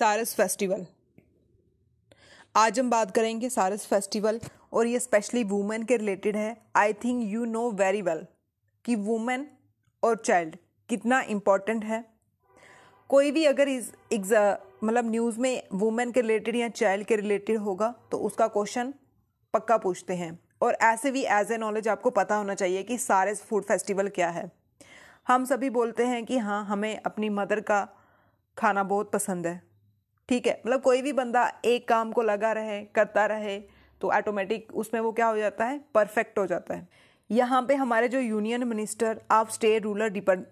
सारस फेस्टिवल आज हम बात करेंगे सारस फेस्टिवल और ये स्पेशली वुमेन के रिलेटेड है I think you know very well कि वुमेन और चाइल्ड कितना इम्पॉर्टेंट है कोई भी अगर इस मतलब न्यूज़ में वुमेन के रिलेटेड या चाइल्ड के रिलेटेड होगा तो उसका क्वेश्चन पक्का पूछते हैं और ऐसे भी एज ए नॉलेज आपको पता होना चाहिए कि सारस फूड फेस्टिवल क्या है हम सभी बोलते हैं कि हाँ हमें अपनी मदर का खाना बहुत पसंद है ठीक है मतलब कोई भी बंदा एक काम को लगा रहे करता रहे तो ऑटोमेटिक उसमें वो क्या हो जाता है परफेक्ट हो जाता है यहाँ पे हमारे जो union minister of state rural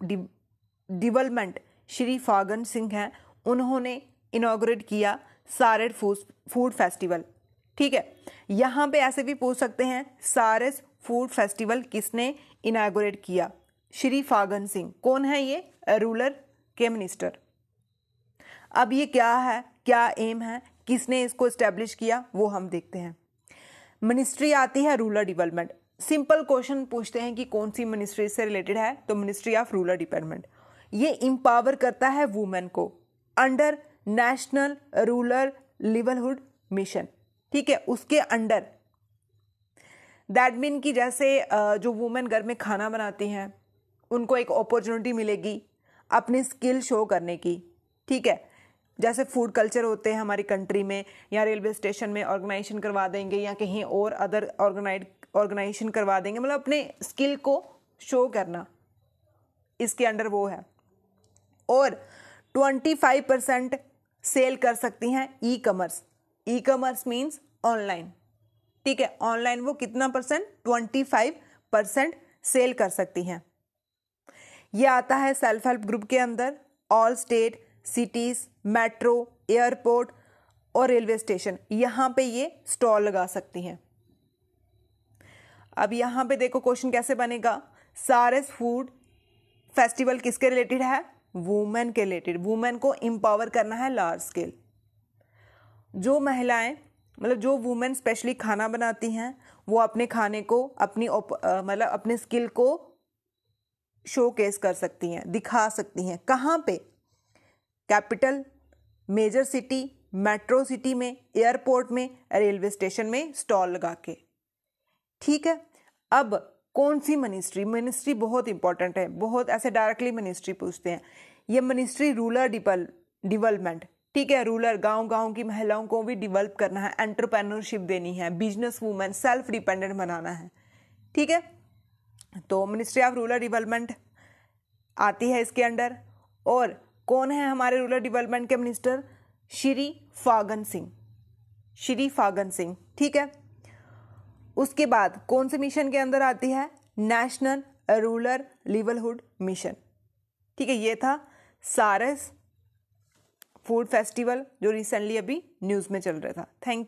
development Shri Phagan Singh हैं उन्होंने इनाग्रेट किया सारेड फूड फूड फेस्टिवल ठीक है यहाँ पे ऐसे भी पूछ सकते हैं सारस फूड फेस्टिवल किसने इनाग्रेट किया श्री फागन सिंह कौन है ये रूलर के मिनिस्टर अब ये क्या है क्या एम है किसने इसको इस्टेब्लिश किया वो हम देखते हैं मिनिस्ट्री आती है रूरल डेवलपमेंट सिंपल क्वेश्चन पूछते हैं कि कौन सी मिनिस्ट्री से रिलेटेड है तो मिनिस्ट्री ऑफ रूरल डिपार्टमेंट ये इम्पावर करता है वुमेन को under national rural livelihood mission ठीक है उसके अंडर दैट मीन कि जैसे जो वुमेन घर में खाना बनाती हैं उनको एक अपॉर्चुनिटी मिलेगी अपनी स्किल शो करने की ठीक है जैसे फूड कल्चर होते हैं हमारी कंट्री में या रेलवे स्टेशन में ऑर्गेनाइजेशन करवा देंगे या कहीं और अदर ऑर्गेनाइज ऑर्गेनाइजेशन करवा देंगे मतलब अपने स्किल को शो करना इसके अंडर वो है और 25 परसेंट सेल कर सकती हैं e commerce e commerce means online ठीक है ऑनलाइन वो कितना परसेंट 25 परसेंट सेल कर सकती हैं यह आता है सेल्फ हेल्प ग्रुप के अंदर all state cities metro airport और रेलवे स्टेशन यहाँ पे ये स्टॉल लगा सकती हैं अब यहाँ पे देखो क्वेश्चन कैसे बनेगा सारस फूड फेस्टिवल किसके रिलेटेड है वुमेन के रिलेटेड वुमेन को एम्पावर करना है लार्ज स्केल जो महिलाएं मतलब जो वुमेन स्पेशली खाना बनाती हैं वो अपने खाने को अपनी मतलब अपने स्किल को शोकेस कर सकती हैं दिखा सकती हैं कहाँ पे capital major city metro city में एयरपोर्ट में रेलवे स्टेशन में स्टॉल लगा के ठीक है अब कौन सी मिनिस्ट्री मिनिस्ट्री बहुत इंपॉर्टेंट है बहुत ऐसे डायरेक्टली मिनिस्ट्री पूछते हैं ये मिनिस्ट्री रूरल डिवेलपमेंट ठीक है रूरल गांव गांव की महिलाओं को भी डिवेल्प करना है एंटरप्रेन्योरशिप देनी है बिजनेस वूमेन सेल्फ डिपेंडेंट बनाना है ठीक है तो मिनिस्ट्री ऑफ रूरल डिवेलपमेंट आती है इसके अंडर और कौन है हमारे रूरल डेवलपमेंट के मिनिस्टर श्री फागन सिंह श्री फागन सिंह ठीक है उसके बाद कौन से मिशन के अंदर आती है नेशनल रूरल लिवलहुड मिशन ठीक है ये था सारस फूड फेस्टिवल जो रिसेंटली अभी न्यूज़ में चल रहा था थैंक यू